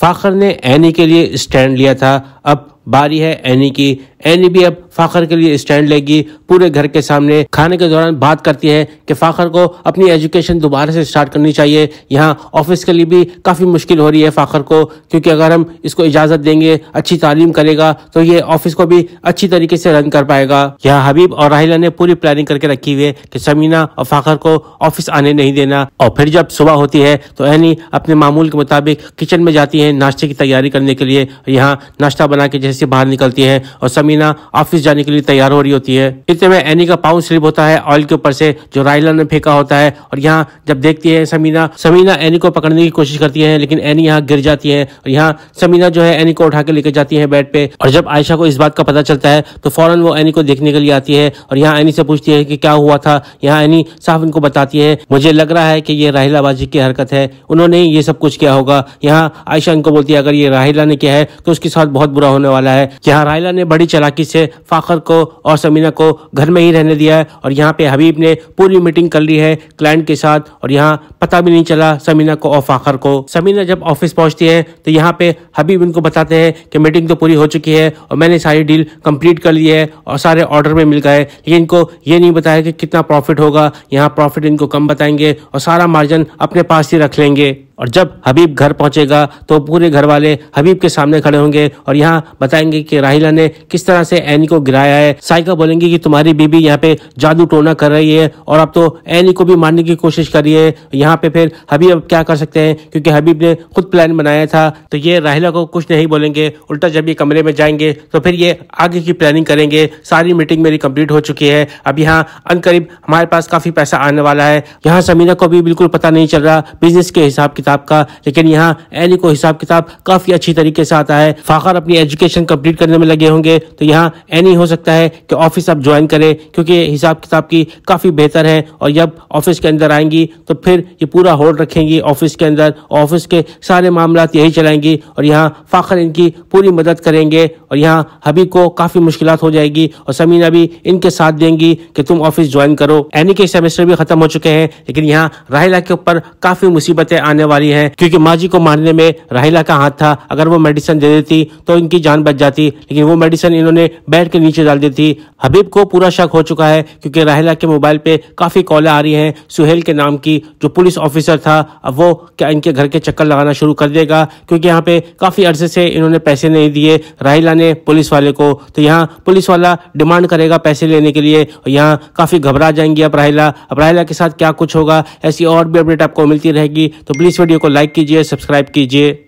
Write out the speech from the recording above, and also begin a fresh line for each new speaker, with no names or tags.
फाखर ने एनी के लिए स्टैंड लिया था अब बारी है एनी की एनी भी अब फाखर के लिए स्टैंड लेगी पूरे घर के सामने खाने के दौरान बात करती है कि फाखर को अपनी एजुकेशन दोबारा से स्टार्ट करनी चाहिए यहाँ ऑफिस के लिए भी काफ़ी मुश्किल हो रही है फाखर को क्योंकि अगर हम इसको इजाज़त देंगे अच्छी तालीम करेगा तो ये ऑफिस को भी अच्छी तरीके से रन कर पाएगा यहाँ हबीब और राहिला ने पूरी प्लानिंग करके रखी हुई है कि समीना और फाखर को ऑफिस आने नहीं देना और फिर जब सुबह होती है तो एनी अपने मामूल के मुताबिक किचन में जाती है नाश्ते की तैयारी करने के लिए यहाँ नाश्ता बना के जैसे से बाहर निकलती है और समीना ऑफिस जाने के लिए तैयार हो रही होती है इतने में एनी का पाउ स्लिप होता है ऑयल के ऊपर से जो राइला ने फेंका होता है और यहाँ जब देखती है समीना समीना एनी को पकड़ने की कोशिश करती है लेकिन एनी यहाँ गिर जाती है और यहाँ समीना जो है एनी को उठा के लेके जाती है बेड पे और जब आयशा को इस बात का पता चलता है तो फौरन वो एनी को देखने के लिए आती है और यहाँ एनी से पूछती है कि क्या हुआ था यहाँ एनी साफ इनको बताती है मुझे लग रहा है कि ये राहिलाबाजी की हरकत है उन्होंने ये सब कुछ किया होगा यहाँ आयशा इनको बोलती है अगर ये राहिला ने किया है तो उसके साथ बहुत बुरा होने वाला वाला है यहाँ रायला ने बड़ी चलाकी से फाखर को और समीना को घर में ही रहने दिया है और यहाँ पे हबीब ने पूरी मीटिंग कर ली है क्लाइंट के साथ और यहाँ पता भी नहीं चला समीना को और फाखर को समीना जब ऑफिस पहुंचती है तो यहाँ पे हबीब इनको बताते हैं कि मीटिंग तो पूरी हो चुकी है और मैंने सारी डील कंप्लीट कर ली है और सारे ऑर्डर में मिल गए लेकिन इनको ये नहीं बताया कि कितना प्रॉफिट होगा यहाँ प्रॉफिट इनको कम बताएंगे और सारा मार्जिन अपने पास ही रख लेंगे और जब हबीब घर पहुंचेगा तो पूरे घर वाले हबीब के सामने खड़े होंगे और यहाँ बताएंगे कि राहिला ने किस तरह से एनी को गिराया है साइका बोलेंगी कि तुम्हारी बीबी यहाँ पे जादू टोना कर रही है और अब तो एनी को भी मारने की कोशिश कर रही है यहाँ पे फिर हबीब अब क्या कर सकते हैं क्योंकि हबीब ने खुद प्लान बनाया था तो ये राहिला को कुछ नहीं बोलेंगे उल्टा जब ये कमरे में जाएंगे तो फिर ये आगे की प्लानिंग करेंगे सारी मीटिंग मेरी कम्प्लीट हो चुकी है अब यहाँ अनकरीब हमारे पास काफी पैसा आने वाला है यहाँ समीना को भी बिल्कुल पता नहीं चल रहा बिजनेस के हिसाब की किताब का लेकिन यहाँ एनी को हिसाब किताब काफ़ी अच्छी तरीके से आता है फ़ाखर अपनी एजुकेशन कंप्लीट करने में लगे होंगे तो यहाँ एनी हो सकता है कि ऑफिस अब ज्वाइन करें क्योंकि हिसाब किताब की काफ़ी बेहतर है और जब ऑफिस के अंदर आएंगी तो फिर ये पूरा होल्ड रखेंगी ऑफिस के अंदर ऑफिस के सारे मामला यही चलाएंगी और यहाँ फ़ाखर इनकी पूरी मदद करेंगे और यहाँ हबी को काफ़ी मुश्किल हो जाएगी और समीना भी इनके साथ देंगी कि तुम ऑफिस ज्वाइन करो एनी के सेमेस्टर भी ख़त्म हो चुके हैं लेकिन यहाँ राहिला के ऊपर काफ़ी मुसीबतें आने वाली वाली है क्योंकि माँ जी को मारने में राहिला का हाथ था अगर वो मेडिसिन दे देती तो इनकी जान बच जाती लेकिन वो मेडिसिन इन्होंने बेड के नीचे डाल दी थी हबीब को पूरा शक हो चुका है क्योंकि राहिला के मोबाइल पे काफी कॉलें आ रही है सुहेल के नाम की जो पुलिस ऑफिसर था अब वो क्या इनके घर के चक्कर लगाना शुरू कर देगा क्योंकि यहाँ पे काफी अरसे से इन्होंने पैसे नहीं दिए राहिला ने पुलिस वाले को तो यहाँ पुलिस वाला डिमांड करेगा पैसे लेने के लिए और यहाँ काफी घबरा जाएंगी अब राहिला अब राहिला के साथ क्या कुछ होगा ऐसी और भी अपडेट आपको मिलती रहेगी तो प्लीज वीडियो को लाइक कीजिए सब्सक्राइब कीजिए